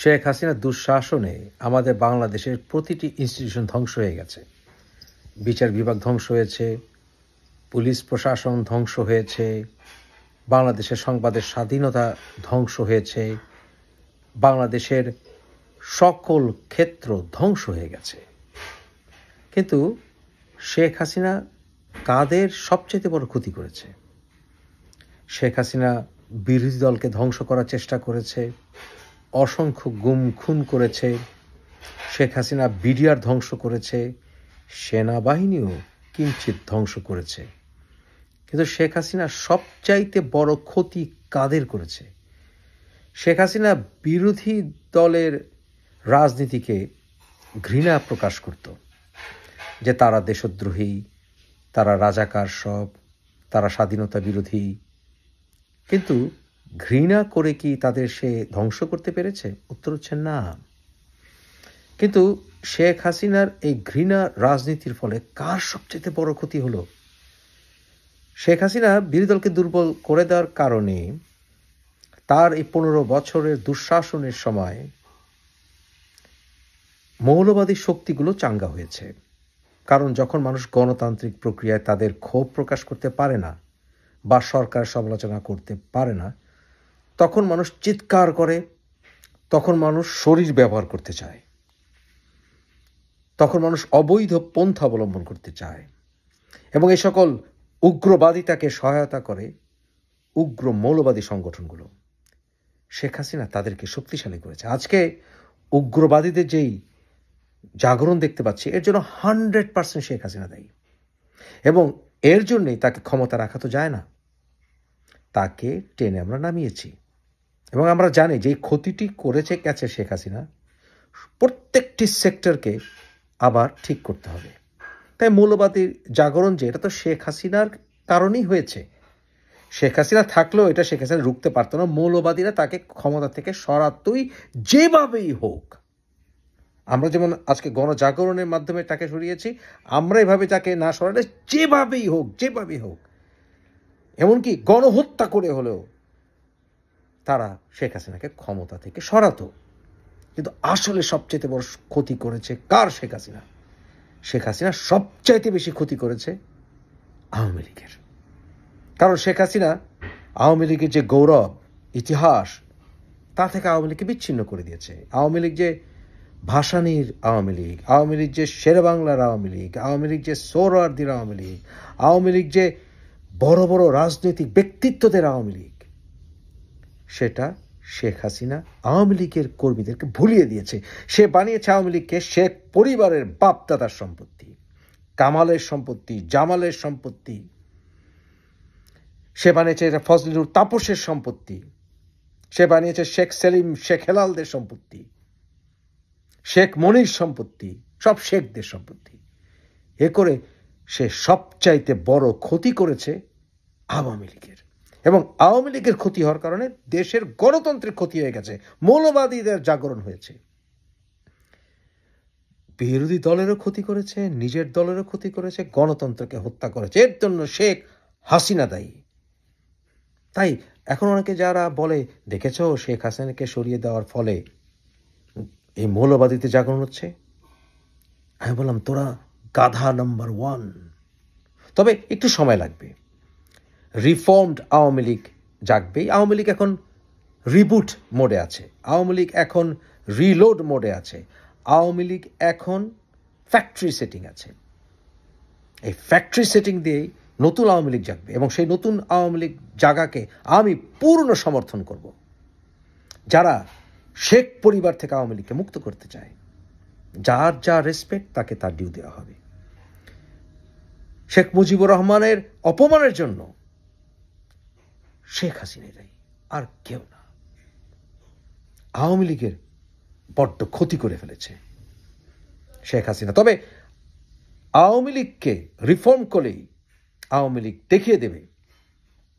শেখ হাসিনার দুঃশাসনে আমাদের বাংলাদেশের প্রতিটি ইনস্টিটিউশন ধ্বংস হয়ে গেছে বিচার বিভাগ ধ্বংস হয়েছে পুলিশ প্রশাসন ধ্বংস হয়েছে বাংলাদেশের সংবাদের স্বাধীনতা ধ্বংস হয়েছে বাংলাদেশের সকল ক্ষেত্র ধ্বংস হয়ে গেছে কিন্তু শেখ হাসিনা কাদের সবচেয়ে বড় ক্ষতি করেছে শেখ হাসিনা বিরোধী দলকে ধ্বংস করার চেষ্টা করেছে অসংখ্য গুম খুন করেছে শেখ হাসিনা বিডিআর ধ্বংস করেছে সেনাবাহিনীও কিঞ্চিত ধ্বংস করেছে কিন্তু শেখ হাসিনা সবচাইতে বড় ক্ষতি কাদের করেছে শেখ হাসিনা বিরোধী দলের রাজনীতিকে ঘৃণা প্রকাশ করত যে তারা দেশদ্রোহী তারা রাজাকার সব তারা স্বাধীনতা বিরোধী কিন্তু ঘৃণা করে কি তাদের সে ধ্বংস করতে পেরেছে উত্তর হচ্ছে না কিন্তু শেখ হাসিনার এই ঘৃণা রাজনীতির ফলে কার সবচেয়ে বড় ক্ষতি হলো শেখ হাসিনা বিরোধী দলকে দুর্বল করে দেওয়ার কারণে তার এই পনেরো বছরের দুঃশাসনের সময় মৌলবাদী শক্তিগুলো চাঙ্গা হয়েছে কারণ যখন মানুষ গণতান্ত্রিক প্রক্রিয়ায় তাদের ক্ষোভ প্রকাশ করতে পারে না বা সরকার সমালোচনা করতে পারে না তখন মানুষ চিৎকার করে তখন মানুষ শরীর ব্যবহার করতে চায় তখন মানুষ অবৈধ পন্থা অবলম্বন করতে চায় এবং এ সকল উগ্রবাদিতাকে সহায়তা করে উগ্র মৌলবাদী সংগঠনগুলো শেখ হাসিনা তাদেরকে শক্তিশালী করেছে আজকে উগ্রবাদীদের যেই জাগরণ দেখতে পাচ্ছি এর জন্য হান্ড্রেড পার্সেন্ট শেখ হাসিনা দায়ী এবং এর জন্যেই তাকে ক্ষমতা রাখা তো যায় না তাকে টেনে আমরা নামিয়েছি এবং আমরা জানি যে এই ক্ষতিটি করেছে গেছে শেখ হাসিনা প্রত্যেকটি সেক্টরকে আবার ঠিক করতে হবে তাই মৌলবাদীর জাগরণ যে এটা তো শেখ হাসিনার কারণেই হয়েছে শেখ হাসিনা থাকলেও এটা শেখ হাসিনা রুখতে পারতো না মৌলবাদীরা তাকে ক্ষমতা থেকে সরাতই যেভাবেই হোক আমরা যেমন আজকে গণজাগরণের মাধ্যমে তাকে সরিয়েছি আমরা এভাবে তাকে না সরালে যেভাবেই হোক যেভাবেই হোক এমনকি গণহত্যা করে হলেও তারা শেখ হাসিনাকে ক্ষমতা থেকে সরাতো কিন্তু আসলে সবচেয়ে বড় ক্ষতি করেছে কার শেখ হাসিনা শেখ হাসিনা সবচাইতে বেশি ক্ষতি করেছে আওয়ামী লীগের কারণ শেখ হাসিনা আওয়ামী লীগের যে গৌরব ইতিহাস তা থেকে আওয়ামী লীগকে বিচ্ছিন্ন করে দিয়েছে আওয়ামী লীগ যে ভাসানির আওয়ামী লীগ আওয়ামী লীগ যে শেরবাংলার আওয়ামী লীগ আওয়ামী লীগ যে সোহরার্দির আওয়ামী লীগ আওয়ামী লীগ যে বড় বড় রাজনৈতিক ব্যক্তিত্বদের আওয়ামী লীগ সেটা শেখ হাসিনা আওয়ামী লীগের কর্মীদেরকে ভুলিয়ে দিয়েছে সে বানিয়েছে আওয়ামী লীগকে শেখ পরিবারের বাপদাদার সম্পত্তি কামালের সম্পত্তি জামালের সম্পত্তি সে বানিয়েছে এটা ফজলুর তাপসের সম্পত্তি সে বানিয়েছে শেখ সেলিম শেখ হেলালদের সম্পত্তি শেখ মনির সম্পত্তি সব শেখদের সম্পত্তি এ করে সে সবচাইতে বড় ক্ষতি করেছে আওয়ামী লীগের এবং আওয়ামী লীগের ক্ষতি হওয়ার কারণে দেশের গণতন্ত্রের ক্ষতি হয়ে গেছে মৌলবাদীদের জাগরণ হয়েছে বিরোধী দলেরও ক্ষতি করেছে নিজের দলেরও ক্ষতি করেছে গণতন্ত্রকে হত্যা করেছে এর জন্য শেখ হাসিনা দায়ী তাই এখন অনেকে যারা বলে দেখেছ শেখ হাসিনাকে সরিয়ে দেওয়ার ফলে এই মৌলবাদীতে জাগরণ হচ্ছে আমি বললাম তোরা গাধা নাম্বার ওয়ান তবে একটু সময় লাগবে রিফর্মড আওয়ামী লীগ জাগবে আওয়ামী লীগ এখন রিবুট মোডে আছে আওয়ামী লীগ এখন রিলোড মোডে আছে আওয়ামী লীগ এখন ফ্যাক্টরি সেটিং আছে এই ফ্যাক্টরি সেটিং দিয়েই নতুন আওয়ামী লীগ জাগবে এবং সেই নতুন আওয়ামী লীগ জাগাকে আমি পূর্ণ সমর্থন করব যারা শেখ পরিবার থেকে আওয়ামী লীগকে মুক্ত করতে চায় যার যা রেসপেক্ট তাকে তার ডিউ দেওয়া হবে শেখ মুজিবুর রহমানের অপমানের জন্য শেখ হাসিনারাই আর কেউ না আওয়ামী লীগের বড্ড ক্ষতি করে ফেলেছে শেখ হাসিনা তবে আওয়ামী লীগকে রিফর্ম করলেই আওয়ামী লীগ দেখিয়ে দেবে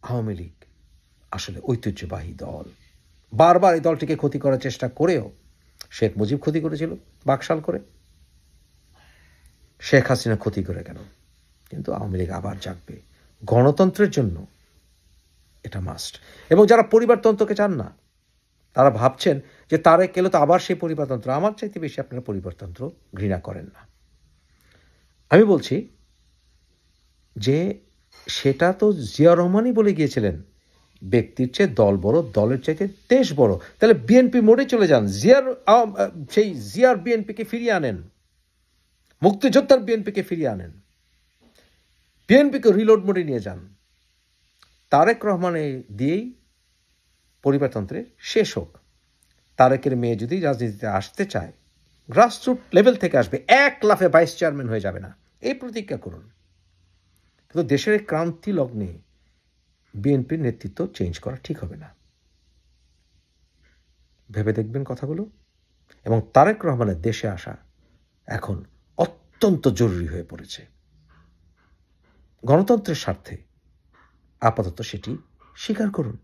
আওয়ামী লীগ আসলে ঐতিহ্যবাহী দল বারবার এই দলটিকে ক্ষতি করার চেষ্টা করেও শেখ মুজিব ক্ষতি করেছিল বাকশাল করে শেখ হাসিনা ক্ষতি করে কেন কিন্তু আওয়ামী লীগ আবার জাগবে গণতন্ত্রের জন্য এটা মাস্ট এবং যারা পরিবারতন্ত্রকে চান না তারা ভাবছেন যে তারে কেলে তো আবার সেই পরিবারতন্ত্র আমার চাইতে বেশি আপনারা পরিবারতন্ত্র ঘৃণা করেন না আমি বলছি যে সেটা তো জিয়া রহমানই বলে গিয়েছিলেন ব্যক্তির চেয়ে দল বড় দলের চাইতে দেশ বড় তাহলে বিএনপি মোড়ে চলে যান জিয়ার সেই জিয়ার বিএনপিকে ফিরিয়ে আনেন মুক্তিযোদ্ধার বিএনপিকে ফিরিয়ে আনেন বিএনপিকে রিলোড মোডে নিয়ে যান তারেক রহমানের দিয়েই পরিবারতন্ত্রের শেষ হোক তারেকের মেয়ে যদি রাজনীতিতে আসতে চায় গ্রাসরুট লেভেল থেকে আসবে এক লাফে ভাইস চেয়ারম্যান হয়ে যাবে না এই প্রতিজ্ঞা করুন কিন্তু দেশের এই ক্রান্তি লগ্নে বিএনপির নেতৃত্ব চেঞ্জ করা ঠিক হবে না ভেবে দেখবেন কথাগুলো এবং তারেক রহমানের দেশে আসা এখন অত্যন্ত জরুরি হয়ে পড়েছে গণতন্ত্রের স্বার্থে আপাতত সেটি স্বীকার করুন